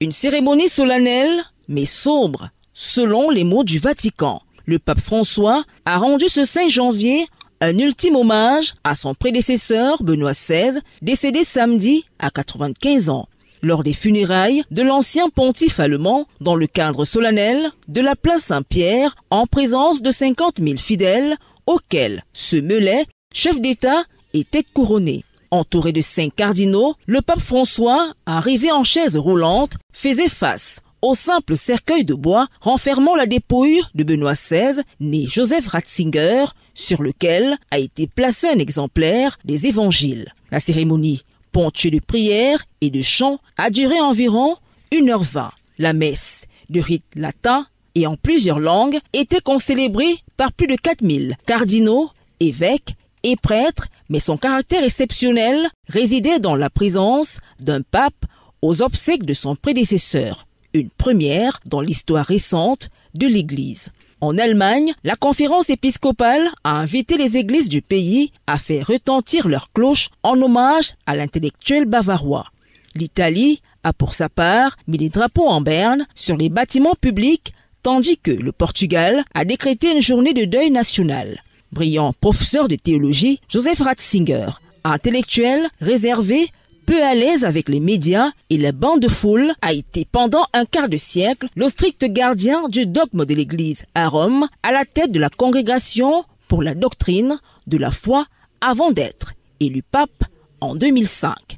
Une cérémonie solennelle, mais sombre, selon les mots du Vatican. Le pape François a rendu ce 5 janvier un ultime hommage à son prédécesseur Benoît XVI, décédé samedi à 95 ans, lors des funérailles de l'ancien pontife allemand dans le cadre solennel de la place Saint-Pierre en présence de 50 000 fidèles auxquels ce mêlaient chef d'État était couronné. Entouré de cinq cardinaux, le pape François, arrivé en chaise roulante, faisait face au simple cercueil de bois renfermant la dépouille de Benoît XVI, né Joseph Ratzinger, sur lequel a été placé un exemplaire des évangiles. La cérémonie, ponctuée de prières et de chants, a duré environ une heure vingt. La messe, de rite latin et en plusieurs langues, était concélébrée par plus de 4000 cardinaux, évêques et prêtre, mais son caractère exceptionnel résidait dans la présence d'un pape aux obsèques de son prédécesseur, une première dans l'histoire récente de l'Église. En Allemagne, la conférence épiscopale a invité les églises du pays à faire retentir leurs cloches en hommage à l'intellectuel bavarois. L'Italie a pour sa part mis les drapeaux en berne sur les bâtiments publics, tandis que le Portugal a décrété une journée de deuil national brillant professeur de théologie, Joseph Ratzinger, intellectuel, réservé, peu à l'aise avec les médias et la bande de foule, a été pendant un quart de siècle le strict gardien du dogme de l'Église à Rome, à la tête de la congrégation pour la doctrine de la foi avant d'être élu pape en 2005.